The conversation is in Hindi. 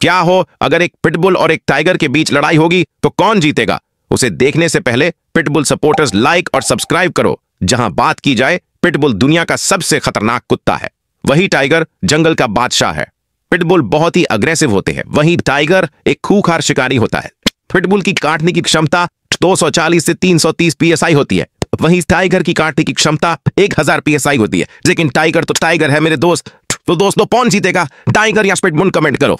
क्या हो अगर एक पिटबुल और एक टाइगर के बीच लड़ाई होगी तो कौन जीतेगा उसे देखने से पहले पिटबुल सपोर्टर्स लाइक और सब्सक्राइब करो जहां बात की जाए पिटबुल दुनिया का सबसे खतरनाक कुत्ता है वही टाइगर जंगल का बादशाह है पिटबुल बहुत ही अग्रेसिव होते हैं वही टाइगर एक खूखार शिकारी होता है पिटबुल की काटने की क्षमता 240 से 330 पीएसआई होती है वही टाइगर की काटने की क्षमता 1000 पीएसआई होती है लेकिन टाइगर तो टाइगर है मेरे दोस्त तो दोस्तों तो कौन जीतेगा टाइगर या स्पिटबुल कमेंट करो